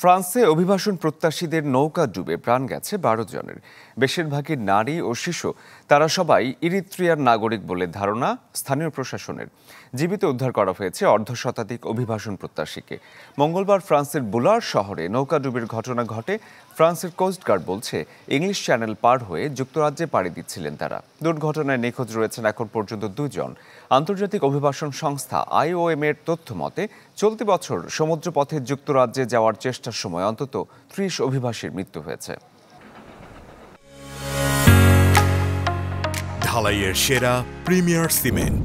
ফ্রান্সে অভিবাসন প্রত্যাশীদের নৌকা ডুবে প্রাণ গেছে বারো জনের বেশিরভাগই নারী ও শিশু তারা সবাই ইরিত্রিয়ার নাগরিক বলে ধারণা স্থানীয় প্রশাসনের জীবিত উদ্ধার করা হয়েছে অর্ধশতাধিক অভিবাসন প্রত্যাশীকে মঙ্গলবার ফ্রান্সের বুলার শহরে নৌকা ডুবির ঘটনা ঘটে ফ্রান্সের কোস্টগার্ড বলছে ইংলিশ চ্যানেল পার হয়ে যুক্তরাজ্যে পাড়ি দিচ্ছিলেন তারা দুর্ঘটনায় নিখোঁজ রয়েছেন এখন পর্যন্ত দুজন আন্তর্জাতিক অভিবাসন সংস্থা আইওএম এর তথ্য মতে চলতি বছর সমুদ্রপথে যুক্তরাজ্যে যাওয়ার চেষ্টা প্রচেষ্টার সময় অন্তত ত্রিশ অভিবাসীর মৃত্যু হয়েছে ঢালাইয়ের সেরা প্রিমিয়ার সিমেন্ট